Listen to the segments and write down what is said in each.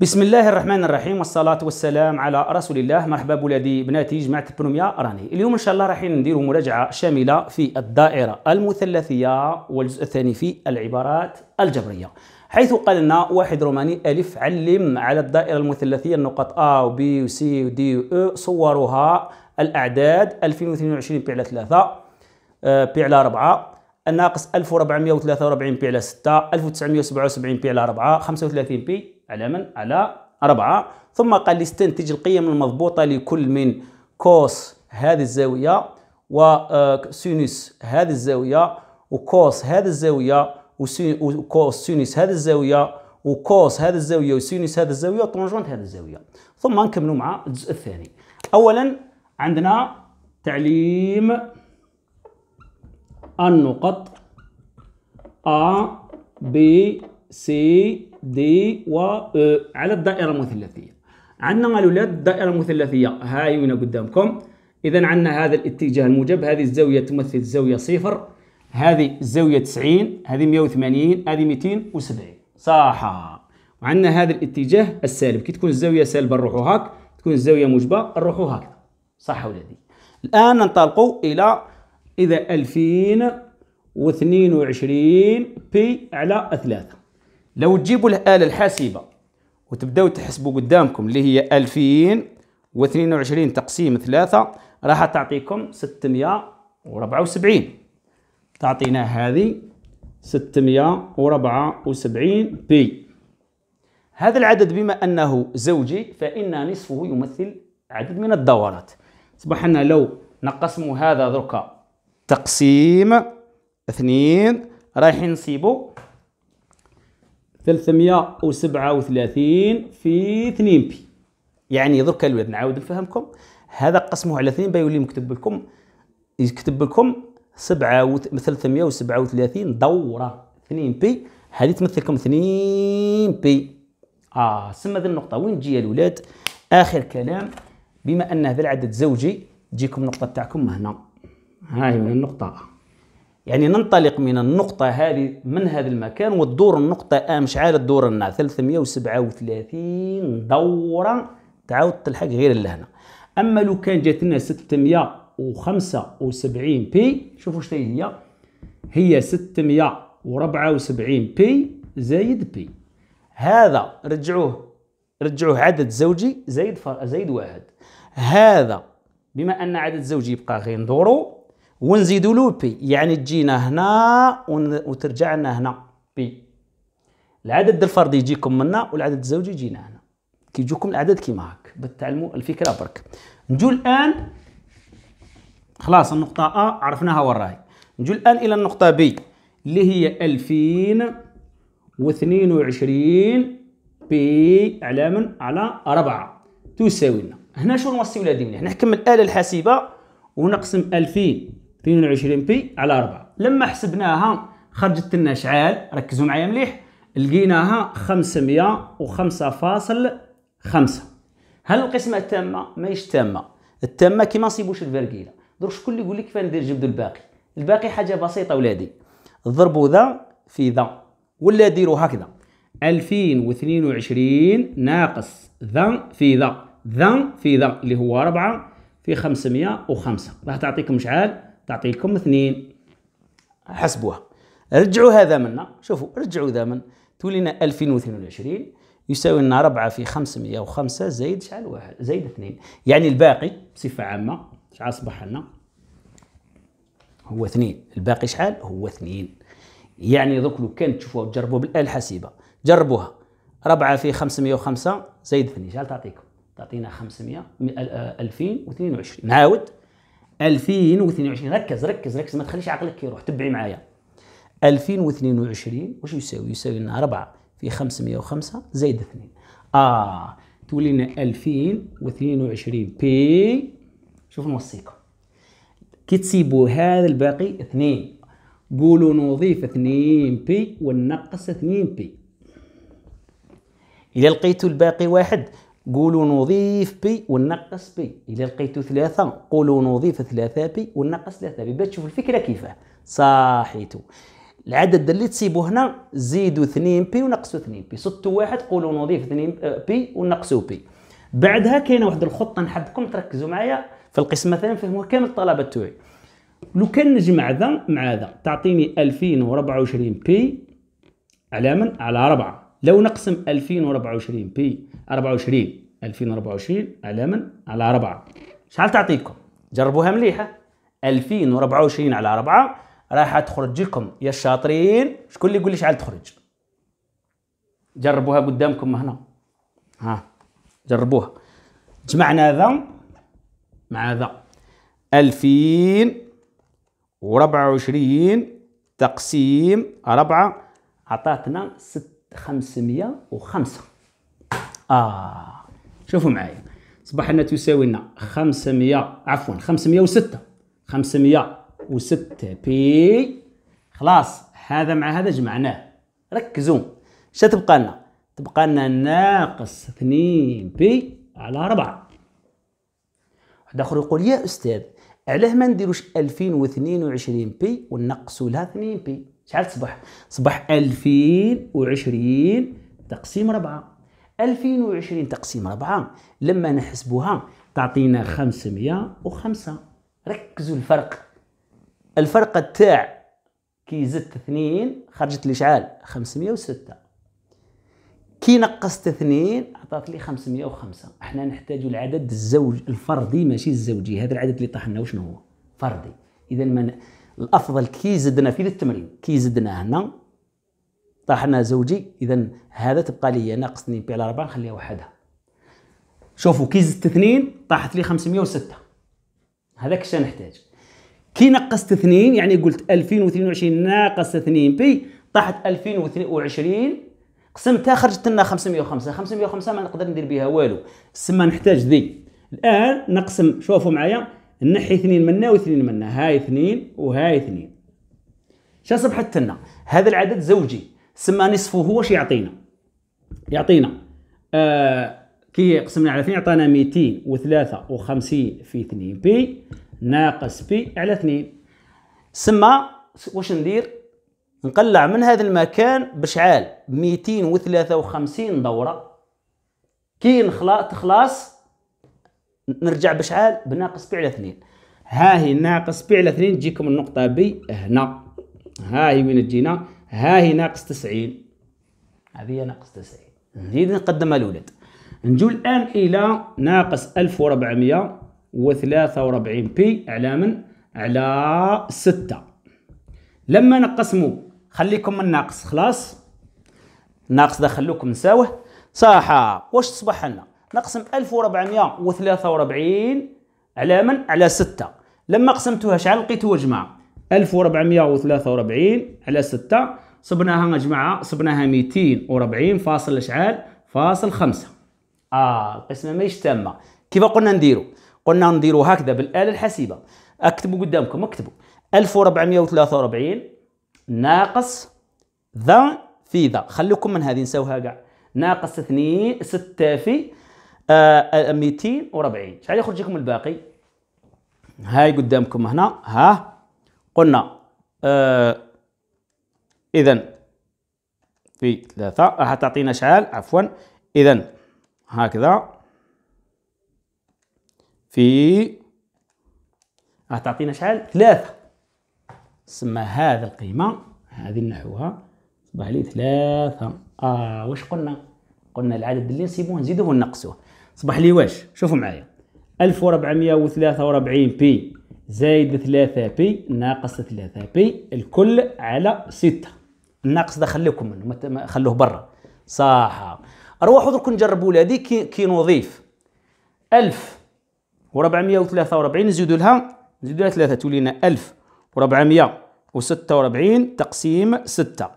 بسم الله الرحمن الرحيم والصلاة والسلام على رسول الله مرحبا بولادي بناتي جماعة البرومية راني اليوم إن شاء الله راح نديروا مراجعة شاملة في الدائرة المثلثية والجزء الثاني في العبارات الجبرية حيث قال لنا واحد روماني ألف علم على الدائرة المثلثية النقط A و B و C و D و E صورها الأعداد 2022 بي على 3 بي على 4 الناقص 1443 بي على 6 1977 بي على 4 35 بي على من؟ على أربعة ثم قال لي استنتج القيم المضبوطة لكل من كوس هذه الزاوية وسينوس آه، هذه الزاوية وكوس هذه الزاوية وكوس سينوس هذه الزاوية وكوس هذه الزاوية وسينوس هذه الزاوية وطونجونت هذه الزاوية ثم نكملوا مع الجزء الثاني أولا عندنا تعليم النقط A B C دي و او على الدائرة المثلثية عندنا الأولاد الدائرة المثلثية هاي هنا قدامكم إذا عندنا هذا الاتجاه الموجب هذه الزاوية تمثل الزاوية صفر هذه الزاوية 90 هذه 180 هذه 270 صح وعندنا هذا الاتجاه السالب كي تكون الزاوية سالبة نروحو هاك تكون الزاوية موجبة نروحو هكذا صح ولادي الآن ننطلقوا إلى إذا 2022 بي على 3 لو تجيبوا الآلة الحاسبة وتبداو تحسبوا قدامكم اللي هي 2022 تقسيم 3 راح تعطيكم 674 تعطينا هذه 674 بي هذا العدد بما أنه زوجي فإن نصفه يمثل عدد من الدورات اصبح لو نقسم هذا دركا تقسيم اثنين رايحين نصيبوا 337 في 2 بي يعني درك الولاد نعاود نفهمكم هذا قسمه على 2 بيولي مكتوب لكم يكتب لكم 7 337 دوره 2 بي هذه تمثلكم 2 بي اه سما ذي النقطه وين تجي يا الولاد اخر كلام بما ان هذا العدد زوجي تجيكم النقطه تاعكم هنا هاي من النقطه يعني ننطلق من النقطة هذه من هذا المكان وتدور النقطة أ آه، عارف تدور لنا 337 دورة تعاود تلحق غير لهنا أما لو كان جات لنا 675 بي شوفوا شنو هي هي 674 بي زايد بي هذا رجعوه رجعوه عدد زوجي زايد زايد واحد هذا بما ان عدد زوجي يبقى غير ندورو ونزيدو لو بي يعني تجينا هنا وترجع لنا هنا بي العدد الفردي يجيكم منا والعدد الزوجي يجينا هنا كيجوكم الاعداد كيما هاك بتعلموا الفكره برك نجو الان خلاص النقطه ا عرفناها وراهي نجو الان الى النقطه بي اللي هي ألفين وعشرين بي على من على أربعة تساوي لنا هنا شنو نوصيو لهادي هنا نحكم الاله الحاسبه ونقسم ألفين 22 بي على 4 لما حسبناها خرجت لنا شعال ركزوا معايا مليح لقيناها 505.5 هل القسمه التامه ماهيش تامه التامه كيما نصيبوش الفرقيله دروك شكون اللي يقول لك كيفاش ندير جبدوا الباقي الباقي حاجه بسيطه ولادي ضربوا ذا في ذا ولا ديروا هكذا 2022 ناقص ذا في ذا ذا في ذا اللي هو 4 في 505 راح تعطيكم شعال تعطيكم اثنين حسبوها رجعوا هذا منا شوفوا رجعوا ذا من تولينا 2022 يساوي لنا 4 في 505 زائد شحال واحد زائد اثنين يعني الباقي بصفة عامة شحال أصبح لنا هو اثنين الباقي شحال هو اثنين يعني دوك لو كان تشوفوها وتجربوها بالآلة الحاسبة جربوها 4 في 505 زائد اثنين شحال تعطيكم؟ تعطينا 500 2022 نعاود 2022 ركز ركز ركز ما تخليش عقلك يروح تبعي معايا 2022 وش يساوي؟ يساوي لنا 4 في 505 زائد 2 اه تولي لنا 2022 بي شوف نوصيكم كي تسيبوا هذا الباقي 2 قولوا نضيف 2 بي وننقص 2 بي إذا لقيتوا الباقي واحد قولوا نضيف بي ونقص بي الى لقيتو ثلاثة قولوا نضيف ثلاثة بي ونقص ثلاثة بي باش تشوفوا الفكرة كيفاه صاحيتو العدد اللي تسيبو هنا زيدوا 2 بي ونقصوا 2 بي صدتوا واحد قولوا نضيف 2 بي ونقصوا بي بعدها كاينه واحد الخطه نحبكم تركزوا معايا في القسم مثلا فهموها كامل الطلبه تاعي لو كان نجمع ذا مع ذا تعطيني 2024 بي على من على 4 لو نقسم 2024 بي 24 2024 علامًا على 4 شحال تعطيكم؟ جربوها مليحة 2024 على 4 راح تخرج لكم يا الشاطرين شكون اللي يقول لي شحال تخرج؟ جربوها قدامكم هنا ها جربوها جمعنا هذا مع هذا 2024 تقسيم 4 عطاتنا 505 آه شوفوا معايا أصبح أن تساوي لنا 500 عفوا 506 506 بي خلاص هذا مع هذا جمعناه ركزوا شا تبقى لنا تبقى لنا ناقص 2 بي على 4 واحد اخر يقول يا استاذ علاه ما نديروش 2022 بي ونقصوا لها 2 بي شحال تصبح تصبح 2020 تقسيم 4 2020 تقسيم 4 لما نحسبوها تعطينا 505 ركزوا الفرق الفرق تاع كي زدت 2 خرجت لي شعال 506 كي نقصت 2 عطات لي 505 احنا نحتاج العدد الزوج الفردي ماشي الزوجي هذا العدد اللي طاح لنا وشنو هو فردي اذا من الافضل كي زدنا في التمرين كي زدنا هنا طاح طرحنا زوجي اذا هذا تبقى لي ناقصني بي على 4 نخليها وحدها شوفوا كي زدت اثنين طاحت لي 506 هذاك الشيء نحتاج كي نقصت اثنين يعني قلت 2022 ناقص 2 بي طاحت 2022 قسمتها خرجت لنا 505 505 ما نقدر ندير بها والو سما نحتاج ذي الان نقسم شوفوا معايا نحي اثنين منا واثنين منا هاي اثنين وهاي اثنين شا صبحت لنا هذا العدد زوجي سما نصفه هو واش يعطينا يعطينا آه كي قسمنا على 2 وثلاثة 253 في 2 بي ناقص بي على 2 سما واش ندير نقلع من هذا المكان بشعال 253 دوره كي نخلص تخلاص نرجع بشعال بناقص بي على 2 ها هي ناقص بي على 2 تجيكم النقطه بي هنا ها هي وين تجينا ها هي ناقص 90 هذه هي ناقص 90 نزيد نقدمها للولاد نجو الآن إلى ناقص 1443 بي على من؟ على 6 لما نقسمو خليكم من ناقص خلاص ناقص ده خلوكم نساوه صح واش تصبح لنا نقسم 1443 على من على 6 لما قسمتوها شحال لقيتوها جماعه 1443 على 6 صبناها يا جماعه صبناها 240 فاصل اشعال فاصل 5 اه القسمه ماهيش تامه كيف قلنا نديرو قلنا نديرو هكذا بالاله الحاسبه اكتبوا قدامكم اكتبوا 1443 ناقص ذا في ذا خليكم من هذه نساوها كاع ناقص 2 6 في آه 240 شحال يخرج لكم الباقي هاي قدامكم هنا ها قلنا آه اذا في ثلاثة راح تعطينا أشعال عفوا اذا هكذا في راح تعطينا أشعال ثلاثة سما هذا القيمة هذه نحوها صبح لي ثلاثة اه واش قلنا قلنا العدد اللي نسيبوه نزيدوه ونقصوه صبح لي واش شوفوا معايا 1443 بي زائد 3 بي ناقص 3 بي الكل على 6 الناقص ده خليكم منه ما خلوه برا صح اروحوا درك نجربوا هذه كي, كي نضيف 1443 نزيدوا لها نزيدوا لها 3 تولينا 1446 تقسيم 6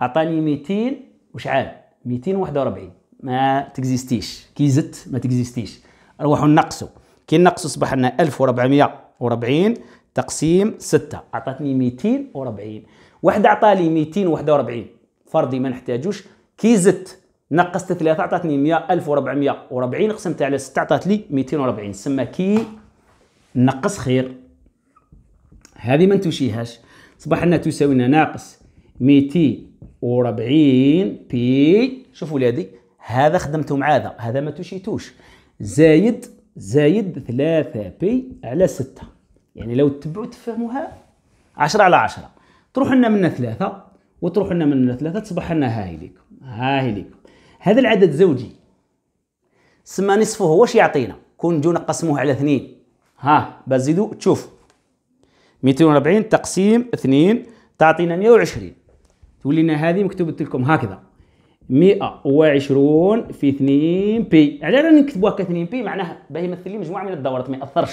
عطاني 200 وشعال 241 ما تكزيستيش كي زدت ما تكزيستيش نروحوا نقصوا كي نقصوا صبح لنا 1400 وربعين تقسيم 6 اعطتني 240 ميتين اعطالي 241 فردي ما نحتاجوش كي زدت نقصت ثلاثة اعطتني 100 1440 قسمت على 6 اعطت لي 240 سما كي نقص خير هذه ما نتوشيهاش صباح لنا تساوي لنا ناقص 240 بي شوفوا ولادي هذا خدمته مع هذا هذا ما توشيتوش زايد زايد 3 بي على 6 يعني لو تبعوا تفهموها 10 على 10 تروح لنا منها 3 وتروح لنا منها 3 تصبح لنا هاي ليكم هاي ليك هذا العدد زوجي سما نصفه واش يعطينا كون نجو نقسموه على 2 ها بزيدو تشوف 240 تقسيم 2 تعطينا 120 تولينا هذه مكتوبه لكم هكذا 120 في 2 بي على راني نكتبوها ك 2 بي معناها باه يمثل لي مجموعه من الدورات ما ياثرش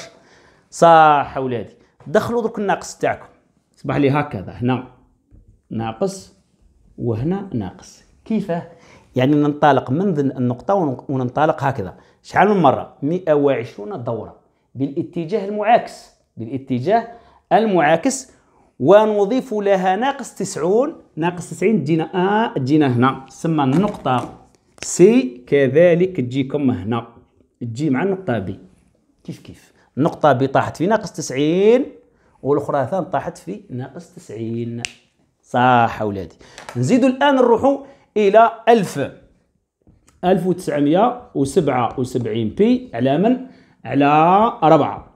صح ولادي دخلوا درك الناقص تاعكم صبح لي هكذا هنا ناقص وهنا ناقص كيفاه يعني ننطلق من النقطة وننطلق هكذا شحال من مرة 120 دورة بالاتجاه المعاكس بالاتجاه المعاكس ونضيف لها ناقص 90 ناقص 90 تجينا آه تجينا هنا تسمى النقطة سي كذلك تجيكم هنا تجي مع النقطة بي كيف كيف النقطة بي طاحت في ناقص 90 والأخرى ثان طاحت في ناقص 90 صح أولادي نزيدوا الآن نروحوا إلى 1000 1977 بي على من؟ على 4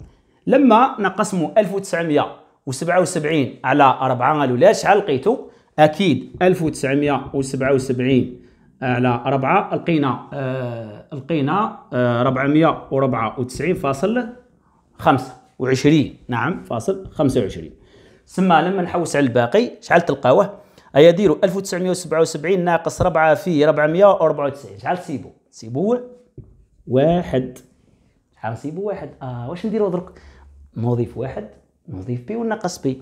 لما نقسموا 1900 و77 على 4 لا شحال لقيتو اكيد 1977 على 4 لقينا آه لقينا آه 494.25 نعم فاصل 25 ثم لما نحوس على الباقي شحال تلقاوه ايا ديروا 1977 ناقص 4 في 494 شحال تسيبو تسيبوا واحد شحال نسيبو واحد اه واش نديرو درك نضيف واحد نضيف بي ونقص بي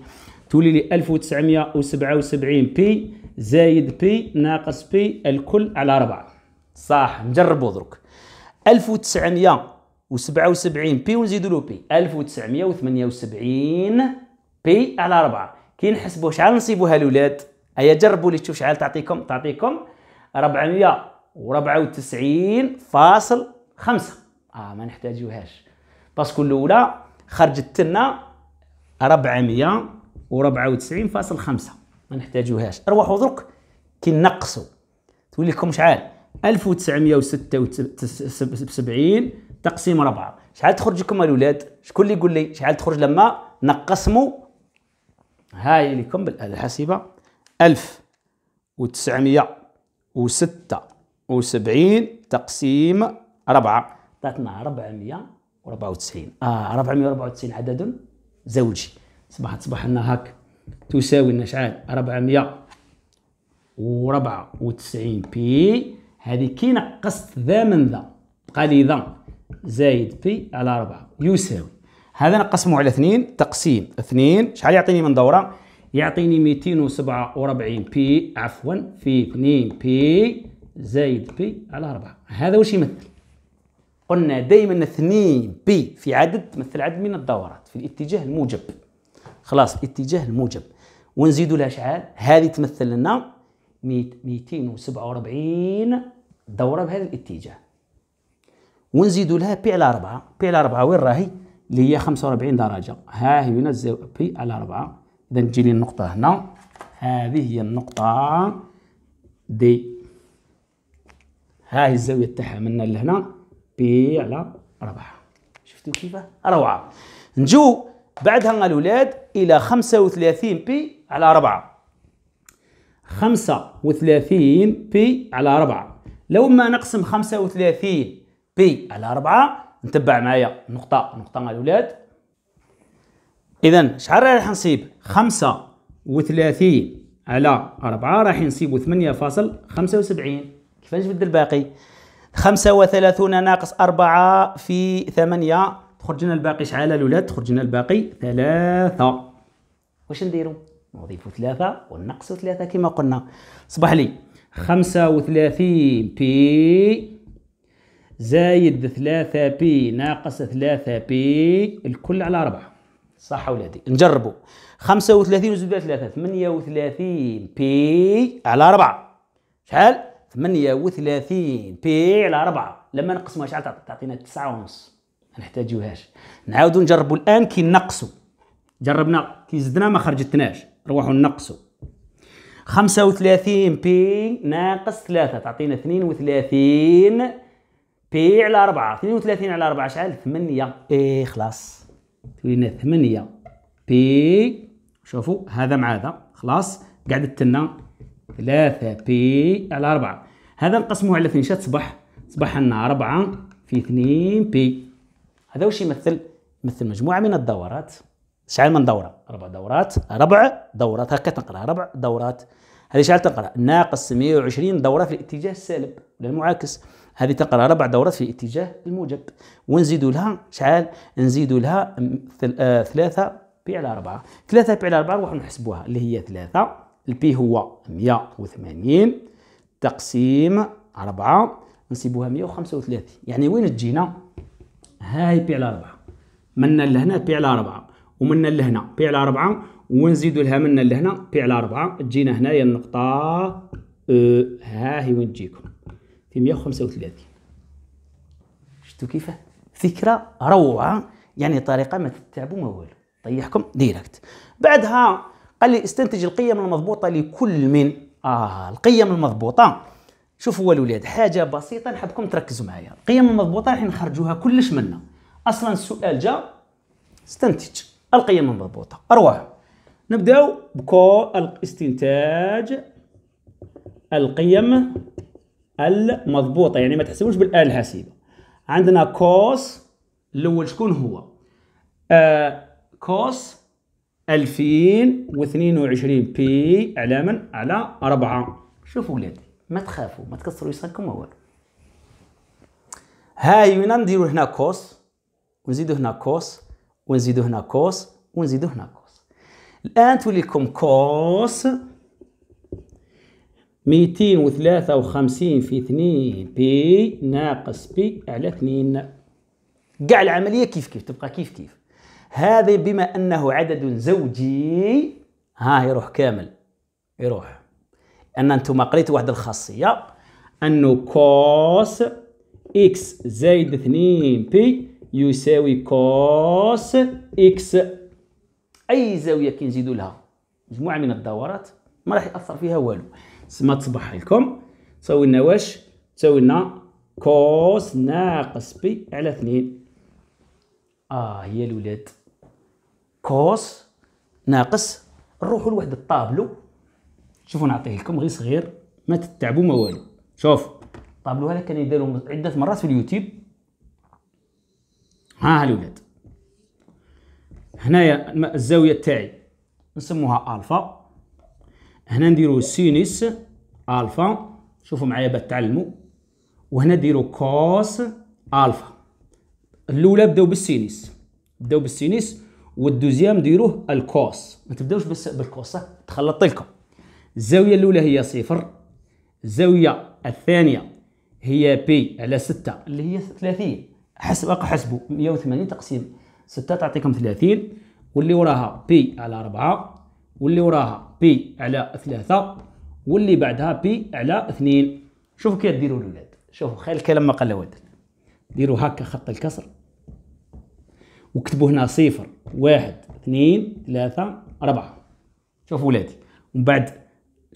تولي لي 1977 بي زايد بي ناقص بي الكل على 4 صح نجربو دروك 1977 بي ونزيدو له بي 1978 بي على 4 كي نحسبو شحال نصيبوها الاولاد هيا جربوا لي تشوف شحال تعطيكم تعطيكم 494 فاصل اه ما نحتاجوهاش باسكو الاولى خرجت لنا 494.5 ما نحتاجوهاش ارواحوا درك كي نقصوا تولي لكم شحال 1976 تقسيم 4 شحال تخرج لكم الاولاد شكون اللي يقول لي شحال تخرج لما نقسموا هاي لكم بالحاسبه 1976 تقسيم 4 عطاتنا 494 اه 494 عدد زوجي صباح تصبح لنا هاك تساوي لنا شحال 494 بي هذه كي نقصت ذا من ذا بقى لي ذا زايد بي على 4 يساوي هذا نقسمه على 2 تقسيم 2 شحال يعطيني من دوره يعطيني 247 بي عفوا في 2 بي زايد بي على 4 هذا واش يمثل قلنا دائما 2 بي في عدد تمثل عدد من الدورات في الاتجاه الموجب خلاص الاتجاه الموجب ونزيدوا الاشعال هذه تمثل لنا 247 دوره بهذا الاتجاه ونزيدوا لها بي على 4 بي على 4 وين راهي اللي هي 45 درجه ها هي نزل بي على 4 اذا تجي لي النقطه هنا هذه هي النقطه دي ها هي الزاويه تاعها من لهنا بي على 4 شفتوا كيفاه روعه نجو بعدها الأولاد إلى 35 بي على 4 35 بي على 4 لو ما نقسم 35 بي على 4 نتبع معايا نقطة نقطة الأولاد إذا شحال راح نصيب 35 على 4 راح نصيبو 8.75 كيفاش نبدل الباقي 35 ناقص 4 في 8 خرج لنا الباقي شحال الاولاد خرج لنا الباقي ثلاثة واش نديرو نضيفو ثلاثة ونقصو ثلاثة كما قلنا صباح لي خمسة وثلاثين بي زايد ثلاثة بي ناقص ثلاثة بي الكل على ربعة صح أولادي نجربوا 35 وزيد بها ثمانية 38 بي على أربعة شحال 38 بي على أربعة لما نقسموها شحال تعطينا تسعة ونص نحتاجوهاش نعاودو نجربو الان كي نقصو جربنا كي زدنا ما خرجتناش نروحو نقصو خمسة وثلاثين بي ناقص ثلاثة تعطينا اثنين وثلاثين بي على أربعة اثنين وثلاثين على أربعة شحال ثمانية إي خلاص تولينا ثمانية بي شوفوا هذا مع هذا خلاص قعدت لنا ثلاثة بي على أربعة هذا نقسموه على اثنين شات صبح صبح لنا أربعة في اثنين بي هذا واش يمثل يمثل مجموعه من الدورات شحال من دوره ربع دورات ربع دورات هكا تنقرا ربع دورات هذه شحال تنقرا ناقص 120 دوره في الاتجاه السالب للمعاكس المعاكس هذه تقرا ربع دورات في الاتجاه الموجب ونزيدوا لها شحال نزيدوا لها آه، ثلاثة بي على أربعة ثلاثة بي على أربعة نروحوا نحسبوها اللي هي ثلاثة البي هو 180 تقسيم أربعة نسيبوها 135 يعني وين تجينا هاي بي على ربعة منا لهنا بي على ربعة ومنا لهنا بي على ربعة ونزيدوا لها منا لهنا بي على ربعة تجينا هنايا النقطة أه ها هي وين تجيكم في 135 شفتوا كيفاه فكرة روعة يعني طريقة ما تتعبوا ما والو طيحكم ديريكت بعدها قال لي استنتج القيم المضبوطة لكل من آه القيم المضبوطة شوفوا الولاد حاجه بسيطه نحبكم تركزوا معايا القيم المضبوطه راح نخرجوها كلش منا اصلا السؤال جا استنتج القيم المضبوطه ارواح نبداو بكو الاستنتاج القيم المضبوطه يعني ما تحسبوش بالاله الحاسبه عندنا كوس الاول شكون هو آه كوس 2022 بي على من على 4 شوفوا ولاد ما تخافوا ما تكسروا ما والو هاي يونا نديرو هنا كوس ونزيدو هنا كوس ونزيدو هنا كوس ونزيدو هنا كوس الان تولي لكم كوس 253 في 2 بي ناقص بي على 2 كاع العمليه كيف كيف تبقى كيف كيف هذا بما انه عدد زوجي ها يروح كامل يروح ان انتم قريتوا واحد الخاصيه انه كوس اكس زائد 2 بي يساوي كوس اكس اي زاويه كنزيدوا لها مجموعه من الدورات ما راح ياثر فيها والو تسمى تصبح لكم تساوي لنا واش تساوي لنا كوس ناقص بي على 2 اه هي الاولاد كوس ناقص نروحوا لواحد الطابلو شوفوا نعطيه لكم غير صغير ما تتعبوا ما والو شوف طابلو هذا كان يديروا عده مرات في اليوتيوب ها ها هالولاد هنايا الزاويه تاعي نسموها الفا هنا نديرو سينيس الفا شوفوا معايا باش تعلموا وهنا ديروا كوس الفا الاولى بداو بالسينيس بداو بالسينيس والدوزيام ديروه الكوس ما تبداوش بالكوس تخلط لكم الزاوية الأولى هي صفر الزاوية الثانية هي بي على ستة اللي هي ثلاثين حسب حسبه 180 تقسيم ستة تعطيكم ثلاثين واللي وراها بي على ربعة واللي وراها بي على ثلاثة واللي بعدها بي على اثنين شوفوا كيف ديروا الولاد شوفوا خير الكلام ما قال والد ديروا هكا خط الكسر وكتبوا هنا صفر واحد اثنين ثلاثة أربعة شوفوا ولادي ومن بعد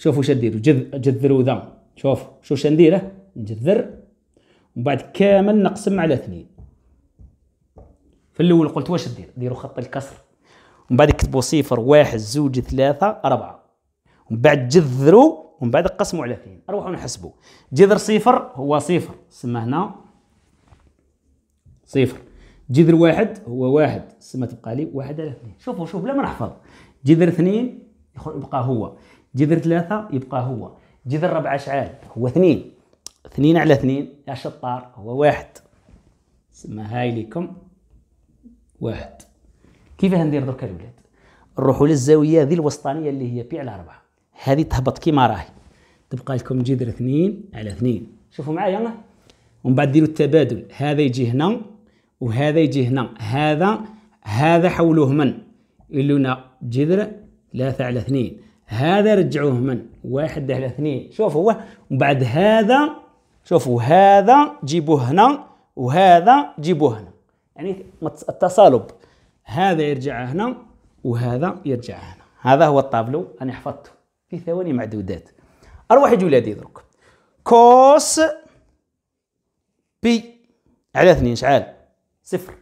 شوفوا شو ديروا جذروا ذا شوف شو شو نديره نجذر ومن بعد كامل نقسم على اثنين في الاول قلت واش دير ديروا خط الكسر ومن بعد كتبوا صفر واحد زوج ثلاثة أربعة ومن بعد جذروا ومن بعد قسموا على اثنين أروحوا نحسبوا جذر صفر هو صفر سما هنا صفر جذر واحد هو واحد سما تبقى لي واحد على اثنين شوفوا شوف بلا ما نحفظ جذر اثنين يبقى هو جذر ثلاثة يبقى هو جذر ربع أشعال هو اثنين اثنين على اثنين يا شطار هو واحد سما هاي ليكم واحد كيف ندير دركا الولاد نروحوا للزاوية ذي الوسطانية اللي هي بي على أربعة هذه تهبط كيما راهي تبقى لكم جذر اثنين على اثنين شوفوا معايا ومن بعد ديروا التبادل هذا يجي هنا وهذا يجي هنا هذا هذا حولوه من اللي لنا جذر ثلاثة على اثنين هذا رجعوه من واحد على اثنين شوف هو وبعد هذا شوفوا هذا جيبوه هنا وهذا جيبوه هنا يعني التصالب هذا يرجع هنا وهذا يرجع هنا هذا هو الطابلو انا حفظته في ثواني معدودات اروح يجي ولادي درك كوس بي على اثنين شعال صفر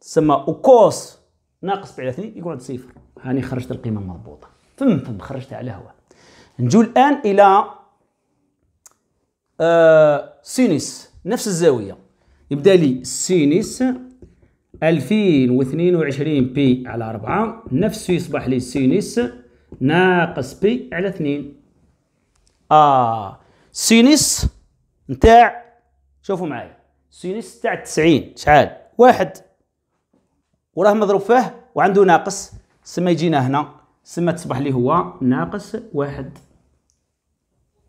سما وكوس ناقص بي على اثنين يقعد صفر هاني خرجت القيمه المضبوطه فم فم خرجتها على هوا نجو الان الى آه سينيس نفس الزاويه يبدا لي سينيس 2022 بي على 4 نفسه يصبح لي سينيس ناقص بي على 2 اه سينيس نتاع شوفوا معايا سينيس تاع 90 شحال واحد وراه مضروب فيه وعنده ناقص سما يجينا هنا سما تصبح لي هو ناقص واحد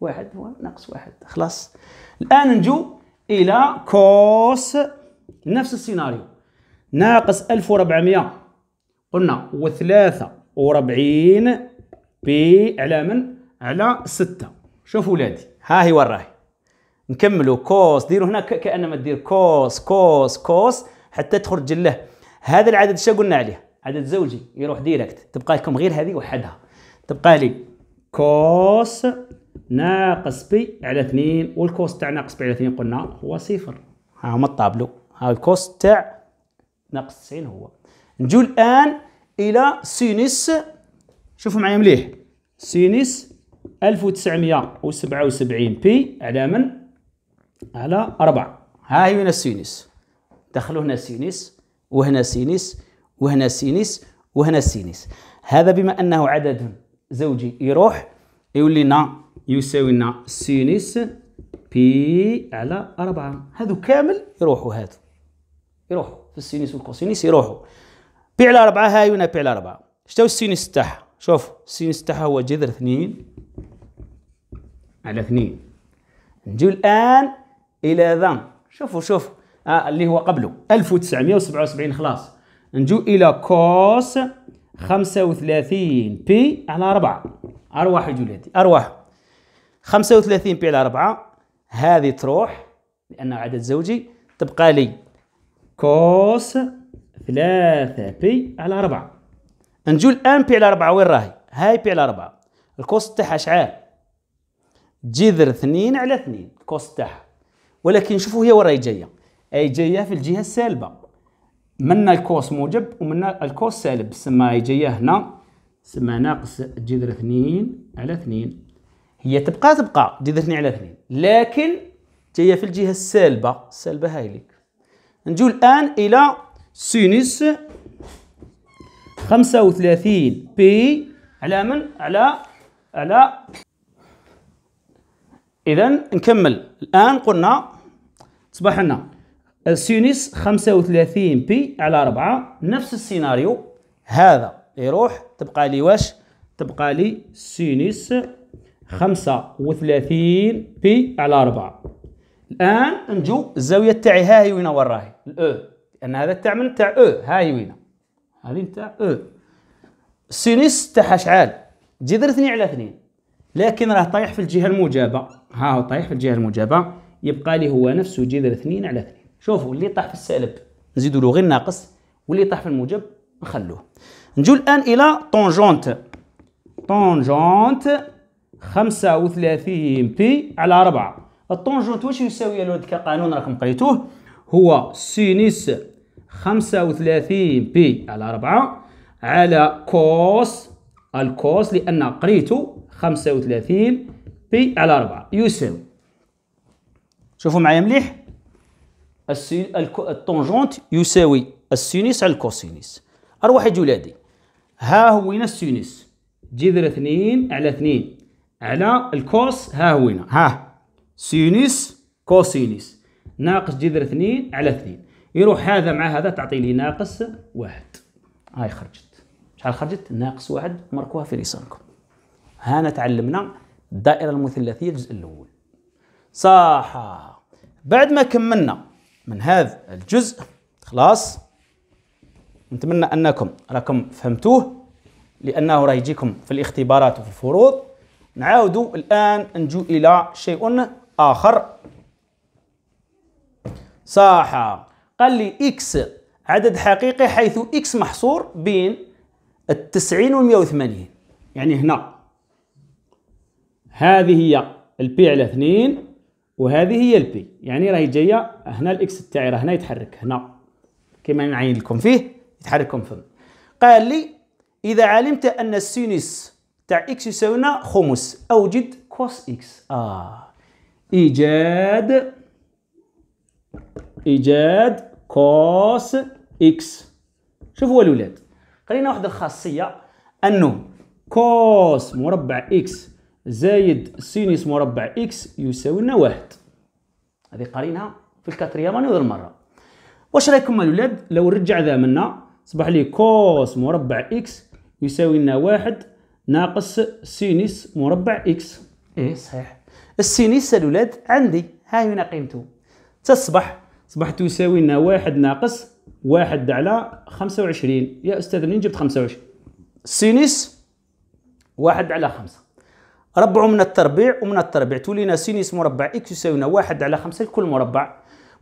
واحد هو ناقص واحد خلاص الآن نجو إلى كوس نفس السيناريو ناقص ألف وربعمائة قلنا وثلاثة وربعين بي على من؟ على ستة شوفوا ولادي ها هي وين نكملوا كوس ديروا هنا كأنما دير كوس كوس كوس حتى تخرج له هذا العدد شا قلنا عليه عدد زوجي يروح ديركت تبقى لكم غير هذه وحدها تبقى لي كوس ناقص بي على 2 والكوس تاع ناقص بي على 2 قلنا هو صفر ها هما الطابلو ها الكوس تاع ناقص 90 هو نجو الان الى سينس شوفوا معايا مليح سينس 1977 بي على من على 4 ها هي هنا سينس دخلوا هنا سينس وهنا سينس وهنا سينيس وهنا سينيس هذا بما أنه عدد زوجي يروح يولي لنا يساوي لنا سينيس بي على أربعة هذو كامل يروحوا هذو يروحوا في السينيس والكوسينيس يروحوا بي على أربعة هاي هنا بي على أربعة شتاو السينيس تاعها شوف السينيس تاعها هو جذر اثنين على اثنين نجيو الآن إلى ذا شوفوا شوفوا آه اللي هو قبله 1977 خلاص نجو إلى كوس 35 بي على 4 أرواح جولاتي أرواح 35 بي على 4 هذه تروح لأنه عدد زوجي تبقى لي كوس 3 بي على 4 نجو الآن بي على 4 وين راهي؟ هاي بي على 4 الكوس تاعها شحال؟ جذر 2 على 2 الكوس تاعها ولكن شوفوا هي وين راهي جاية أي جاية في الجهة السالبة منا الكوس موجب ومنا الكوس سالب سما جايه هنا سما ناقص جذر اثنين على اثنين هي تبقى تبقى جذر اثنين على اثنين لكن جايه في الجهه السالبه السالبه هاي لك نجو الان الى سينوس 35 بي على من على على اذا نكمل الان قلنا تصبح لنا السينس 35 بي على 4 نفس السيناريو هذا يروح تبقى لي واش تبقى لي سينس 35 بي على 4 الان نجو الزاويه تاعي ها هي وين راهي الاو e. لان هذا تاع من تاع او e، ها هي وين هذه تاع او e. السينس تاعها شعال تجي درت 2 على 2 لكن راه طايح في الجهه الموجبه ها هو طايح في الجهه الموجبه يبقى لي هو نفسه جذر 2 على 2 شوفوا اللي طاح في السالب نزيدوا له غير ناقص واللي طاح في الموجب نخلوه نجو الان الى طونجونت طونجونت 35 بي على 4 الطونجونت واش يساوي الولد القانون راكم قريتوه هو سينيس 35 بي على 4 على كوس الكوس لان قريتو 35 بي على 4 يساوي شوفوا معايا مليح الطونجونت يساوي السينيس على الكوسينيس أروح جولادي ها هو هنا السينيس جذر اثنين على اثنين على الكوس ها هو هنا ها سينيس كوسينيس ناقص جذر اثنين على اثنين يروح هذا مع هذا تعطي لي ناقص واحد هاي خرجت شحال خرجت ناقص واحد مركوها في لسانكم هنا تعلمنا الدائرة المثلثية الجزء الأول صح بعد ما كملنا من هذا الجزء خلاص نتمنى انكم راكم فهمتوه لانه راه يجيكم في الاختبارات وفي الفروض نعاودوا الان نجو الى شيء اخر صح قال لي اكس عدد حقيقي حيث اكس محصور بين التسعين وثمانين يعني هنا هذه هي البي على اثنين وهذه هي البي يعني راهي جايه هنا الاكس تاعي راه هنا يتحرك هنا كما نعين لكم فيه يتحرك كونفيرم قال لي اذا علمت ان السينوس تاع اكس يساوينا خمس اوجد كوس اكس اه ايجاد ايجاد كوس اكس شوفوا الولاد قرينا واحد الخاصيه انه كوس مربع اكس زايد سينيس مربع اكس يساوي لنا واحد هذه قريناها في الكاتريام هذه المره واش رايكم الاولاد لو نرجع ذا منا صبح لي كوس مربع اكس يساوي لنا واحد ناقص سينيس مربع اكس ايه صحيح السينيس الاولاد عندي ها هنا قيمته تصبح صبح تساوي لنا واحد ناقص واحد على خمسة وعشرين يا استاذ منين جبت خمسة وعشرين السينيس واحد على خمسة ربعه من التربيع ومن التربيع تولينا سينيس مربع اكس يساوينا واحد على خمسة لكل مربع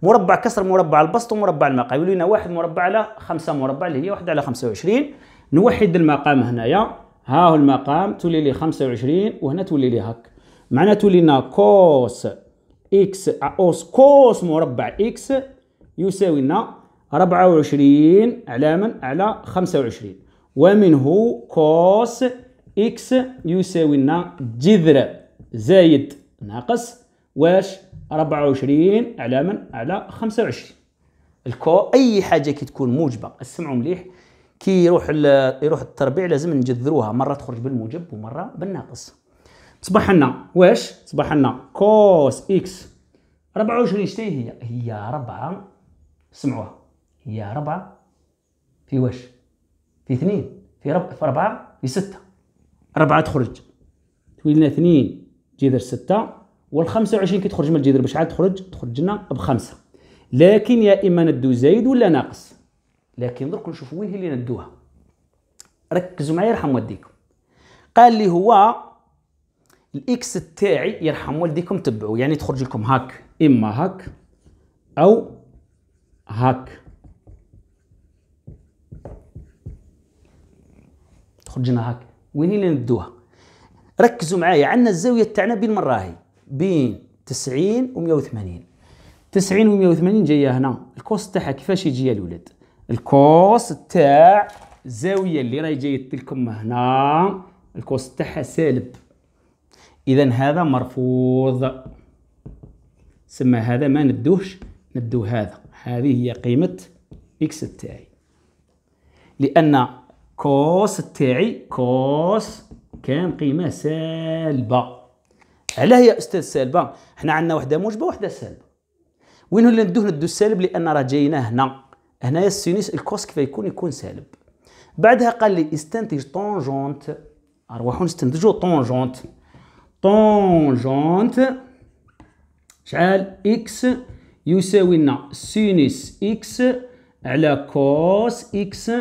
مربع كسر مربع البسط ومربع المقام يولينا واحد مربع على خمسة مربع اللي هي واحد على خمسة وعشرين نوحد المقام هنايا ها هو المقام تولي لي خمسة وعشرين وهنا تولي لي هاك معناها تولي لنا كوس اكس اوس كوس مربع اكس يساوي لنا 24 على من على 25 ومنه كوس إكس يساوي لنا جذر زايد ناقص واش 24 على من على 25 الكو اي حاجه كي تكون موجبه اسمعوا مليح كي يروح يروح التربيع لازم نجذروها مره تخرج بالموجب ومره بالناقص تصبح لنا واش تصبح لنا كوس اكس 24 شتي هي هي 4 سمعوها هي 4 في واش في 2 في 4 في 6 ربعة تخرج تولي لنا اثنين جذر ستة والخمسة وعشرين كي تخرج من الجذر بشحال تخرج تخرج لنا بخمسة لكن يا إما ندو زايد ولا ناقص لكن درك نشوفوا وين هي اللي ندوها ركزوا معايا يرحم والديكم قال لي هو الاكس تاعي يرحم والديكم تبعوا يعني تخرج لكم هاك اما هاك او هاك تخرج لنا هاك وين اللي ندوها ركزوا معايا عندنا الزاوية تاعنا بين مراهي بين 90 و 180 90 و 180 جايه هنا الكوس تاعها كيفاش يجي يا الولاد الكوس تاع الزاويه اللي راهي جايه لكم هنا الكوس تاعها سالب اذا هذا مرفوض سما هذا ما ندوهش ندو هذا هذه هي قيمه اكس تاعي لان كوس تاعي كوس كان قيمة سالبة علاه يا أستاذ سالبة حنا عندنا وحدة موجبة وحدة سالبة وين اللي ندوه ندو السالب لأن راه جاينا هنا هنايا السينيس الكوس كيف يكون يكون سالب بعدها قال لي استنتج طونجونت أرواحو نستنتجو طونجونت طونجونت شحال إكس يساوي لنا سينيس إكس على كوس إكس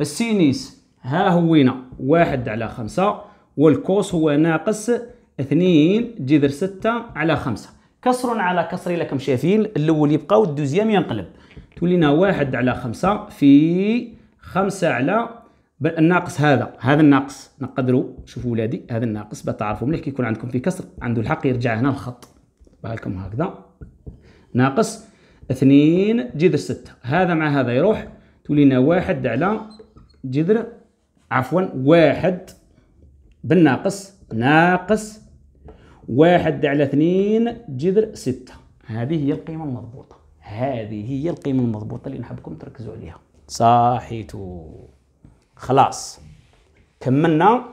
السينيس ها هوينا واحد على خمسة والكوس هو ناقص اثنين جذر ستة على خمسة كسر على كسر إلا كم شايفين الأول يبقى والدوزيام ينقلب تولينا واحد على خمسة في خمسة على الناقص هذا هذا الناقص نقدروا شوفوا ولادي هذا الناقص بتعرفوا مليح كي يكون عندكم في كسر عنده الحق يرجع هنا الخط بالكم هكذا ناقص اثنين جذر ستة هذا مع هذا يروح تولينا واحد على جذر عفوا واحد بالناقص ناقص واحد على اثنين جذر ستة هذه هي القيمة المضبوطة هذه هي القيمة المضبوطة اللي نحبكم تركزوا عليها صاحيتو خلاص كملنا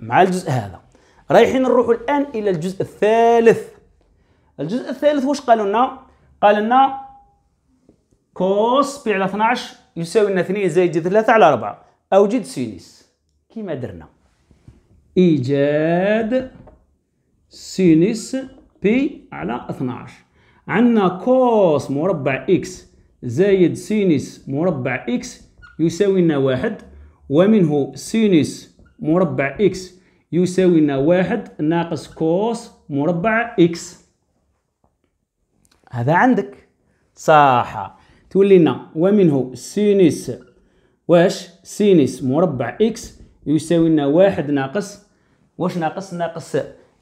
مع الجزء هذا رايحين نروح الآن إلى الجزء الثالث الجزء الثالث واش قالوا لنا؟ قال لنا كوس بي على 12 يساوي لنا 2 زائد 3 على 4 اوجد سينس كيما درنا ايجاد سينس بي على 12 عندنا كوس مربع اكس زايد سينس مربع اكس يساوي لنا واحد ومنه سينس مربع اكس يساوي لنا واحد ناقص كوس مربع اكس هذا عندك صح تولي لنا ومنه سينس واش سينس مربع إكس يساوي لنا واحد ناقص واش ناقص ناقص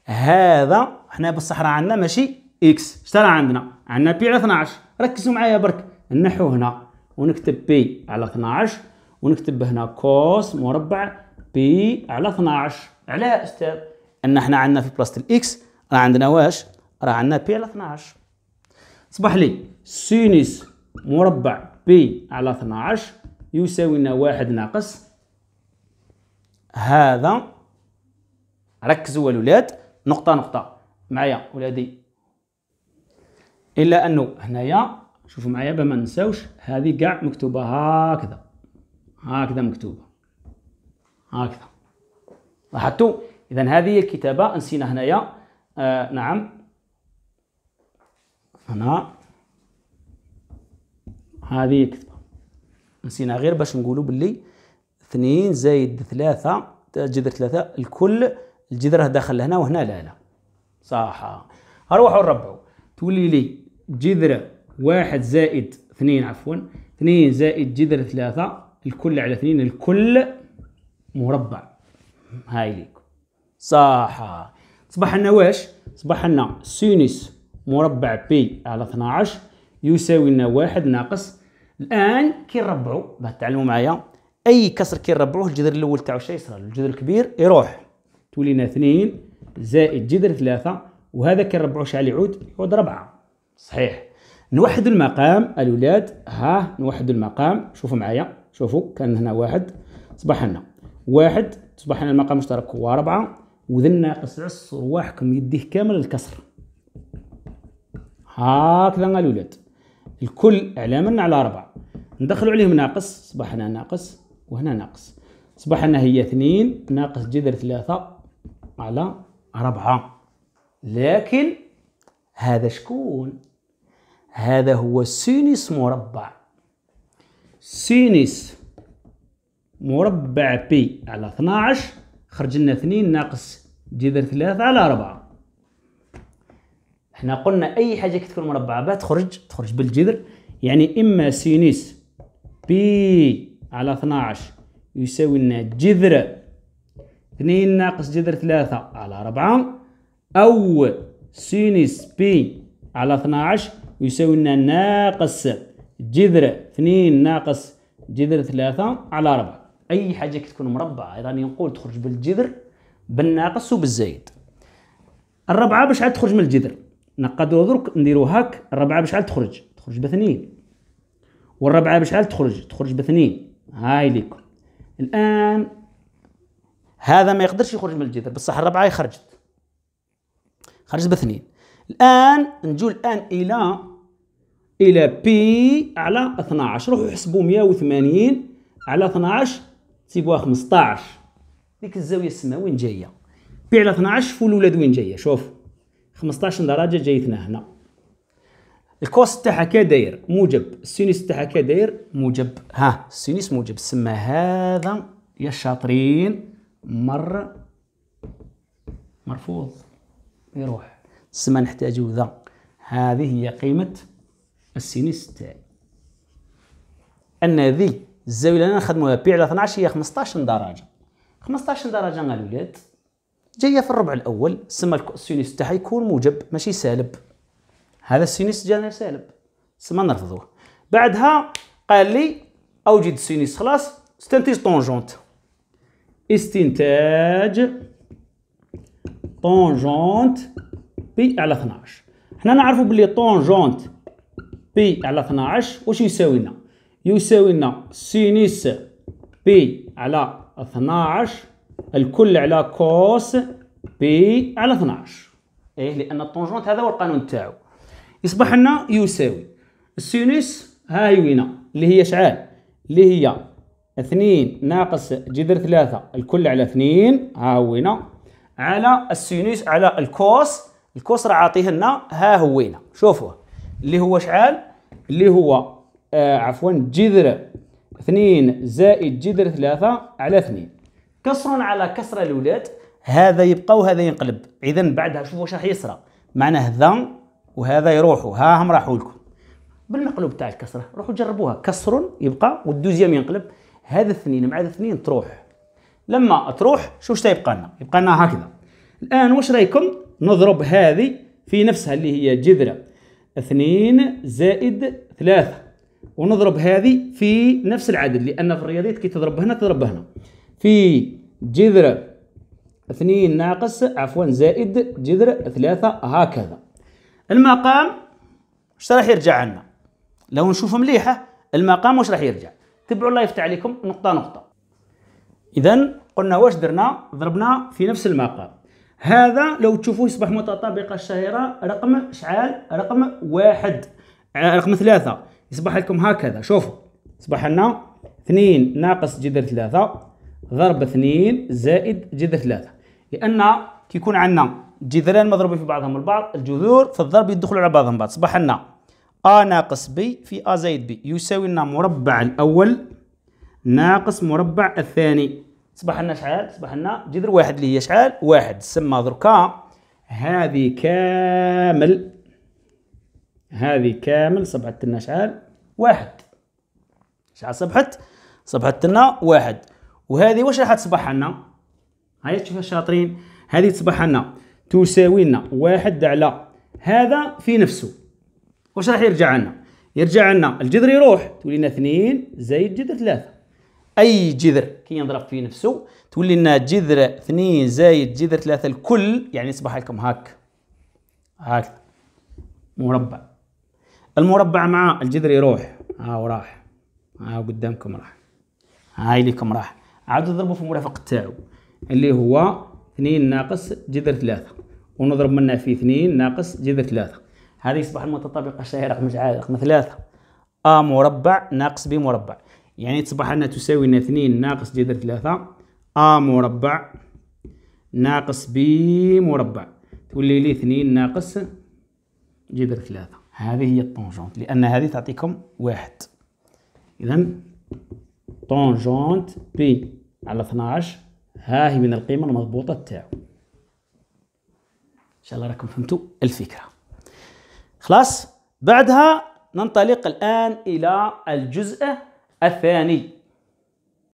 هذا حنا بصح راه عندنا ماشي إكس اش راه عندنا عندنا بي على 12 ركزوا معايا برك نحو هنا ونكتب بي على 12 ونكتب هنا كوس مربع بي على 12 علاه استاذ ان احنا عندنا في بلاصه الاكس راه عندنا واش راه عندنا بي على 12 صباح لي سينس مربع بي على 12 يساوينا واحد ناقص هذا ركزوا الولاد نقطة نقطة معايا ولادي إلا أنه هنايا شوفوا معايا بما ننساوش هذه كاع مكتوبة هكذا هكذا مكتوبة هكذا لاحظتوا إذا هذه هي الكتابة نسينا هنايا آه نعم هنا هذه نسينا غير باش نقولوا باللي اثنين زايد ثلاثة جذر ثلاثة الكل الجذر داخل لهنا وهنا لا لا صح نروحوا نربعوا تولي لي جذر واحد زائد اثنين عفوا اثنين زائد جذر ثلاثة الكل على اثنين الكل مربع هاي ليك صح صبح لنا واش صبح لنا سينس مربع بي على 12 يساوي لنا واحد ناقص الان كي نربعوا باه تعلموا معايا اي كسر كي نربعوه الجذر الاول تاعو شي يصرى الجذر الكبير يروح تولينا اثنين زائد جذر ثلاثة وهذا كي نربعوه شحال يعود يعود ربعة صحيح نوحد المقام الولاد ها نوحد المقام شوفوا معايا شوفوا كان هنا واحد صباح لنا واحد صباح لنا المقام المشترك هو ربعة وذن ناقص عصر واحكم يديه كامل الكسر هكذا الولاد الكل إعلاما على اربع ندخلوا عليهم ناقص اصبح هنا ناقص وهنا ناقص اصبح لنا هي اثنين ناقص جذر ثلاثة على أربعة لكن هذا شكون؟ هذا هو سينس مربع سينس مربع بي على 12 خرج لنا 2 ناقص جذر 3 على 4 احنا قلنا اي حاجه كتكون مربعه با تخرج تخرج بالجذر يعني اما سينيس بي على 12 يساوي لنا جذر 2 ناقص جذر 3 على 4 او سينيس بي على 12 يساوي لنا ناقص جذر 2 ناقص جذر 3 على 4 اي حاجه كتكون مربعه ايضا يعني نقول تخرج بالجذر بالناقص وبالزايد الربعه باش عاد تخرج من الجذر نقدو درك نديرو هاك الربعه بشحال تخرج تخرج باثنين والربعه بشحال تخرج تخرج باثنين هاي ليكم الان هذا ما يقدرش يخرج من الجذر بصح الربعه خرجت خرجت باثنين الان نجو الان الى الى بي على 12 روحوا حسبوا 180 على 12 تسيبوها 15 ديك الزاويه السماء وين جايه بي على 12 فول ولاد وين جايه شوفوا 15 درجه جايتنا هنا الكوس تاعها كي داير موجب السينيس تاعها كي داير موجب ها السينيس موجب سما هذا يا الشاطرين مر مرفوض يروح سما نحتاجو ذا هذه هي قيمة السينيس تاعي أن ذي الزاوية اللي أنا نخدموها بي على 12 هي 15 درجة 15 درجة مع الولاد جايه في الربع الاول سما السينيس تاعها يكون موجب ماشي سالب هذا السينيس جانا سالب سما نرفضوه بعدها قال لي اوجد السينوس خلاص استنتج طونجونت استنتاج طونجونت بي على 12 حنا نعرفوا بلي طونجونت بي على 12 واش يساوي لنا يساوي لنا سينيس بي على 12 الكل على كوس بي على 12 ايه لان الطونجونت هذا هو القانون تاعو يصبح لنا يساوي السينوس هاي وينا اللي هي شعال اللي هي اثنين ناقص جذر ثلاثة الكل على اثنين ها هوينا على السينوس على الكوس الكوس راه عاطيه لنا ها هوينا شوفوه اللي هو شعال اللي هو آه عفوا جذر اثنين زائد جذر ثلاثة على اثنين كسر على كسره الاولاد هذا يبقى وهذا ينقلب اذا بعدها شوفوا واش راح يصرى معناه ذا وهذا يروحوا ها هم راحوا لكم بالمقلوب تاع الكسره روحوا جربوها كسر يبقى والدوزيام ينقلب هذا اثنين مع هذا اثنين تروح لما تروح شو واش تيبقى لنا يبقى لنا هكذا الان واش رايكم نضرب هذه في نفسها اللي هي جذره اثنين زائد ثلاثة ونضرب هذه في نفس العدد لأن في الرياضيات كي تضرب هنا تضرب هنا في جذر اثنين ناقص عفوا زائد جذر ثلاثة هكذا المقام واش راح يرجع عنا لو نشوف مليحة المقام واش راح يرجع تبعوا الله يفتح عليكم نقطة نقطة إذا قلنا واش درنا ضربنا في نفس المقام هذا لو تشوفوه يصبح متطابقة الشهيرة رقم شعال رقم واحد آه، رقم ثلاثة يصبح لكم هكذا شوفوا يصبح لنا اثنين ناقص جذر ثلاثة ضرب اثنين زائد جذر ثلاثة لأن كيكون عندنا جذران مضروبين في بعضهم البعض الجذور في الضرب يدخلوا على بعضهم البعض صبح لنا أ ناقص بي في أ زائد بي يساوي لنا مربع الأول ناقص مربع الثاني صبح لنا شحال صبح لنا جذر واحد اللي هي شحال واحد سما دركا هذه كامل هذه كامل صبحت لنا شحال واحد شحال صبحت صبحت لنا واحد وهذه واش راح تصبح لنا هيا تشوف الشاطرين هذه تصبح لنا تساوي لنا واحد على هذا في نفسه واش راح يرجع لنا يرجع لنا الجذر يروح تولي لنا اثنين زائد جذر ثلاثة اي جذر كي ينضرب في نفسه تولي لنا جذر اثنين زائد جذر ثلاثة الكل يعني يصبح لكم هاك هاك مربع المربع مع الجذر يروح ها وراح ها قدامكم راح هاي لكم راح عاد نضربو في المرافق تاعو اللي هو 2 ناقص جذر 3 ونضرب منها في 2 ناقص جذر 3 هذه يصبح المتطابقه الشهيره رقم رقم 3 ا مربع ناقص ب مربع يعني تصبح أنها تساوي لنا 2 ناقص جذر 3 ا مربع ناقص ب مربع تولي لي 2 ناقص جذر 3 هذه هي الطونجونت لأن هذه تعطيكم واحد إذا طونجونت بي على 12 ها هي من القيمة المضبوطة تاعو إن شاء الله راكم فهمتوا الفكرة خلاص بعدها ننطلق الآن إلى الجزء الثاني